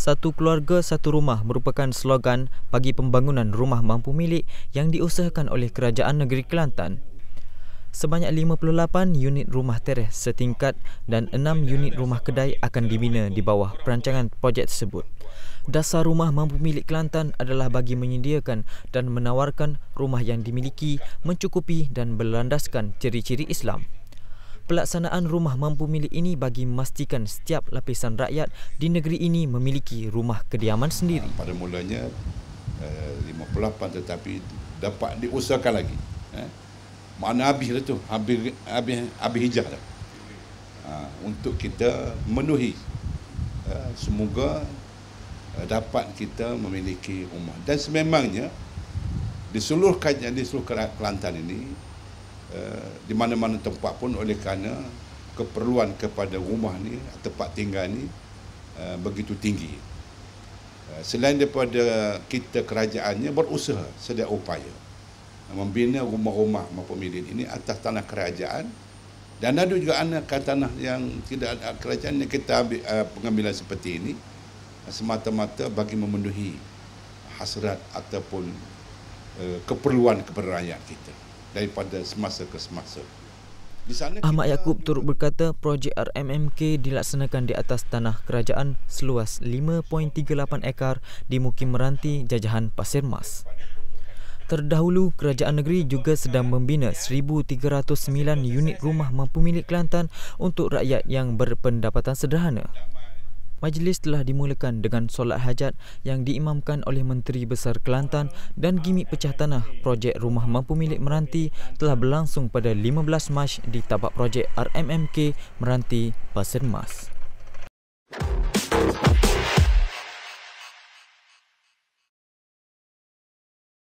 Satu keluarga, satu rumah merupakan slogan bagi pembangunan rumah mampu milik yang diusahakan oleh Kerajaan Negeri Kelantan. Sebanyak 58 unit rumah teres setingkat dan 6 unit rumah kedai akan dibina di bawah perancangan projek tersebut. Dasar rumah mampu milik Kelantan adalah bagi menyediakan dan menawarkan rumah yang dimiliki mencukupi dan berlandaskan ciri-ciri Islam. Pelaksanaan rumah mampu milik ini bagi memastikan setiap lapisan rakyat di negeri ini memiliki rumah kediaman sendiri. Ah, pada mulanya 58 eh, tetapi dapat diusahakan lagi. Eh, Mana habis itu? Lah habis, habis, habis hijau dah. Ah, untuk kita menuhi. Eh, semoga dapat kita memiliki rumah. Dan sememangnya di seluruh, di seluruh Kelantan ini Eh, di mana-mana tempat pun oleh kerana keperluan kepada rumah ni tempat tinggal ni eh, begitu tinggi eh, selain daripada kita kerajaannya berusaha sedia upaya membina rumah-rumah maupun milik ini atas tanah kerajaan dan ada juga anak tanah yang tidak ada kerajaan yang kita ambil pengambilan seperti ini semata-mata bagi memenuhi hasrat ataupun keperluan kepada rakyat kita daripada semasa ke semasa. Di sana Ahmad Yaakob turut berkata projek RMMK dilaksanakan di atas tanah kerajaan seluas 5.38 ekar di Mukim Meranti, Jajahan Pasir Mas. Terdahulu, kerajaan negeri juga sedang membina 1,309 unit rumah mampu milik Kelantan untuk rakyat yang berpendapatan sederhana. Majlis telah dimulakan dengan solat hajat yang diimamkan oleh Menteri Besar Kelantan dan gimmick pecah tanah projek rumah mampu milik Meranti telah berlangsung pada 15 Mac di tapak projek RMMK Meranti Pasir Mas.